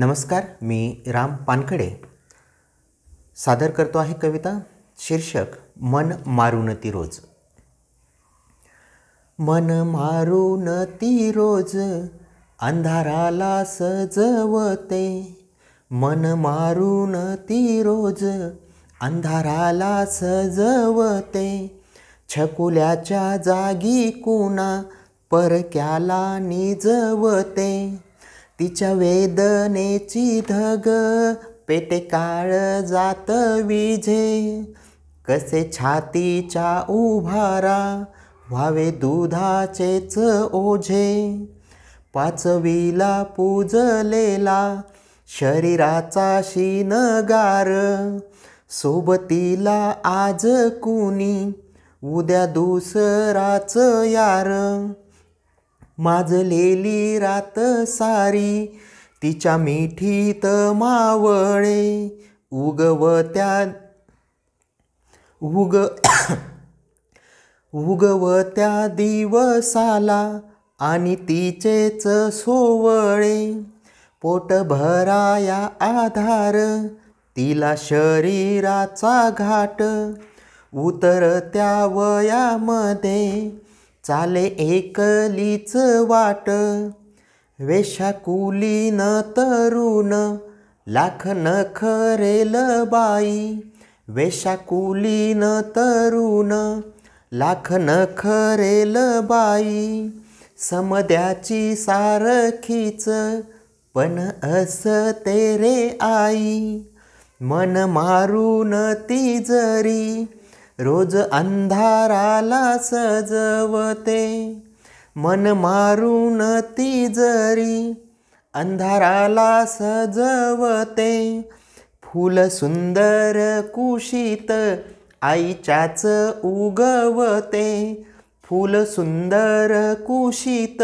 नमस्कार मी राम पानखडे सादर करतो आहे कविता शीर्षक मन मारून ती रोज मन मारून ती रोज अंधाराला सजवते मन मारून ती रोज अंधाराला सजवते छकुल्याच्या जागी कुणा परक्याला निजवते तिच्या वेदनेची धग पेटे काळ जात विझे कसे छातीच्या उभारा व्हावे दुधाचेच ओझे पाचवीला पूजलेला शरीराचा शिनगार सोबतीला आज कुणी उद्या दुसराच यार माजलेली रात सारी तिच्या मिठीत मावळे उगवत्या उग उगवत्या दिवसाला आणि तिचेच सोवळे पोट भराया आधार तिला शरीराचा घाट उतर त्या वयामध्ये चाले एकलीच वाट वेशाकुलीन तरुण लाख खरेल बाई न तरुण लाख खरेल बाई समद्याची सारखीच पण अस तेरे आई मन मारून ती जरी रोज अंधाराला सजवते मन मारून ती जरी अंधाराला सजवते फूल सुंदर कुशीत आईच्याच उगवते फूल सुंदर कुशीत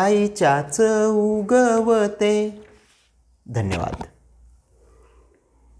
आईच्याच उगवते धन्यवाद